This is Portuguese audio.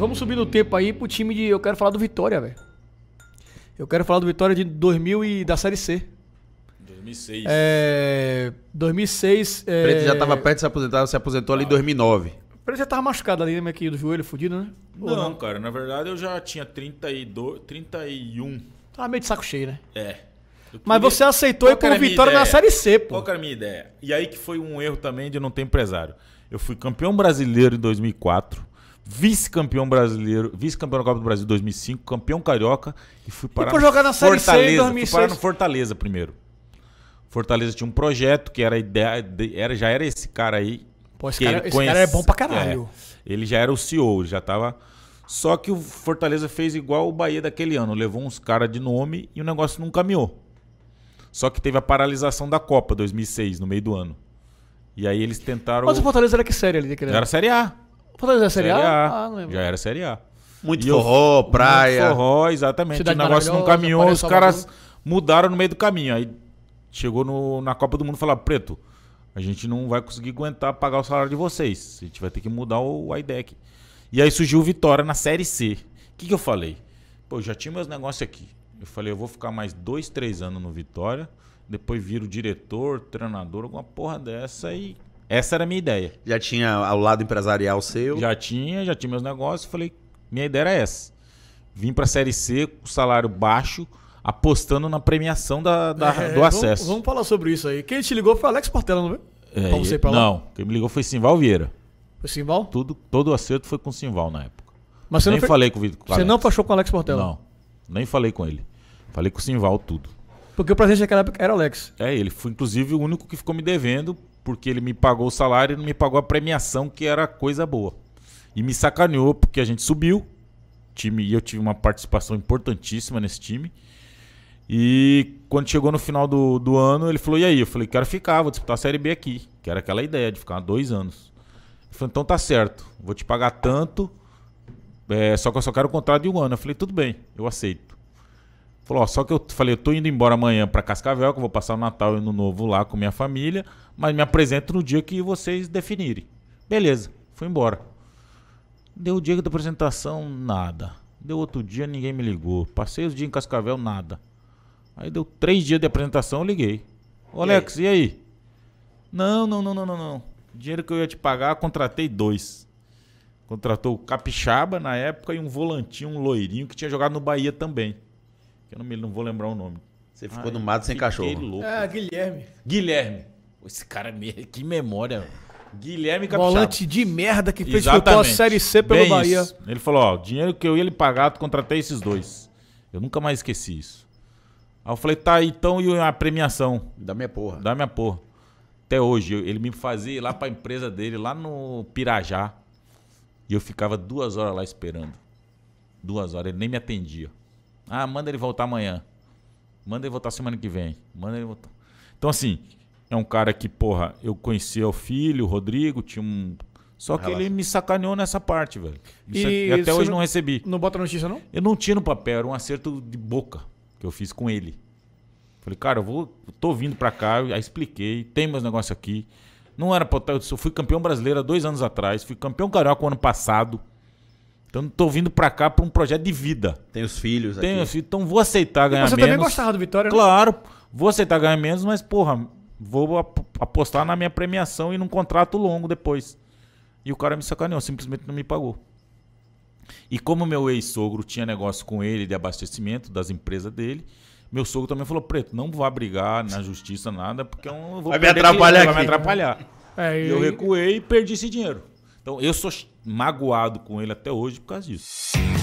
Vamos subir no tempo aí pro time de. Eu quero falar do Vitória, velho. Eu quero falar do Vitória de 2000 e da Série C. 2006. É, 2006. É... Preto já é, tava perto de se aposentar, se aposentou ali em 2009. Preto já tava machucado ali, né? Aqui do joelho, fudido, né? Não, não, cara, na verdade eu já tinha 32, 31. Tava meio de saco cheio, né? É. Queria... Mas você aceitou eu ir vitória na Série C, pô. Qual que era a minha ideia? E aí que foi um erro também de não ter empresário. Eu fui campeão brasileiro em 2004 vice-campeão brasileiro, vice-campeão da Copa do Brasil 2005, campeão carioca e fui parar e jogar na Série Fortaleza, C em 2006. Fui parar no Fortaleza primeiro. Fortaleza tinha um projeto que era ideia, era já era esse cara aí. Pô, esse, cara, esse conhece, cara, é bom pra caralho. É, ele já era o CEO, já tava só que o Fortaleza fez igual o Bahia daquele ano, levou uns caras de nome e o negócio não caminhou. Só que teve a paralisação da Copa 2006 no meio do ano. E aí eles tentaram Mas o Fortaleza era que série ali daquele Era Série A. Fortaleza é Série A? Ah, não lembro. Já era Série A. Muito E eu- forró, praia. Muito forró, exatamente. Cidade o negócio não caminhou, os caras mudaram no meio do caminho. Aí chegou no- na Copa do Mundo e falaram, Preto, a gente não vai conseguir aguentar pagar o salário de vocês. A gente vai ter que mudar o IDEC. E aí surgiu o Vitória na Série C. O que, que eu falei? Pô, eu já tinha meus negócios aqui. Eu falei, eu vou ficar mais dois, três anos no Vitória, depois viro diretor, treinador, alguma porra dessa e essa era a minha ideia. Já tinha o lado empresarial seu? Já tinha, já tinha meus negócios. Falei, minha ideia era essa. Vim para a Série C com salário baixo, apostando na premiação da, da é, do acesso. Vamos, vamos, falar sobre isso aí. Quem te ligou foi Alex Portela, não é? você pra lá. Não, quem me ligou foi Simval Vieira. Foi Simval? Tudo, todo o acerto foi com Simval na época. Mas você nem não falei com o Vitor. Você Alex. não fechou com o Alex Portela? Não, nem falei com ele. Falei com o Simval tudo. Porque o presidente daquela época era o Alex. É, ele foi inclusive o único que ficou me devendo, porque ele me pagou o salário e não me pagou a premiação, que era coisa boa. E me sacaneou porque a gente subiu. Time, e eu tive uma participação importantíssima nesse time. E quando chegou no final do, do ano, ele falou: E aí? Eu falei: Quero ficar, vou disputar a Série B aqui. Que era aquela ideia de ficar dois anos. Ele falou: Então tá certo, vou te pagar tanto, é, só que eu só quero o contrato de um ano. Eu falei: Tudo bem, eu aceito. Falou, ó, só que eu falei, eu tô indo embora amanhã para Cascavel, que eu vou passar o Natal e Ano Novo lá com minha família, mas me apresento no dia que vocês definirem. Beleza, fui embora. Deu o dia da apresentação, nada. Deu outro dia, ninguém me ligou. Passei os dias em Cascavel, nada. Aí deu três dias de apresentação, eu liguei. Ô, Alex, e aí? e aí? Não, não, não, não, não, não. Dinheiro que eu ia te pagar, contratei dois. Contratou o Capixaba na época e um volantinho, um loirinho que tinha jogado no Bahia também que eu não, me, não vou lembrar o nome. Você ficou no mato sem cachorro. Louco. Ah, Guilherme. Guilherme. Esse cara, que memória. Guilherme Capixaba. Volante de merda que fez chutar a Série C pelo Bem Bahia. Isso. Ele falou, ó, o dinheiro que eu ia lhe pagar, tu contratei esses dois. Eu nunca mais esqueci isso. Aí eu falei, tá, então e a premiação? da minha porra. da minha porra. Até hoje, ele me fazia ir lá pra empresa dele, lá no Pirajá. E eu ficava duas horas lá esperando. Duas horas, ele nem me atendia. Ah, manda ele voltar amanhã. Manda ele voltar semana que vem. Manda ele voltar. Então, assim, é um cara que, porra, eu conhecia o filho, o Rodrigo, tinha um. Só que ele me sacaneou nessa parte, velho. É- e, e até hoje não, não recebi. Não bota notícia, não? Eu não tinha no papel, era um acerto de boca que eu fiz com ele. Falei, cara, eu vou, eu tô vindo pra cá, aí expliquei, tem meus negócios aqui. Não era pra eu, tá, eu fui campeão brasileiro há dois anos atrás, fui campeão carioca o ano passado. Então não tô vindo para cá para um projeto de vida. Tem os filhos Tenho aqui. Os filhos, então vou aceitar ganhar você menos. Você também gostava do Vitória, né? Claro, vou aceitar ganhar menos, mas porra, vou apostar na minha premiação e num contrato longo depois. E o cara me sacaneou, simplesmente não me pagou. E como meu ex-sogro tinha negócio com ele de abastecimento das empresas dele, meu sogro também falou: Preto, não vá brigar na justiça, nada, porque eu vou vai me atrapalhar. Cliente, vai me atrapalhar. É, e... Eu recuei e perdi esse dinheiro. Então eu sou magoado com ele até hoje por causa disso.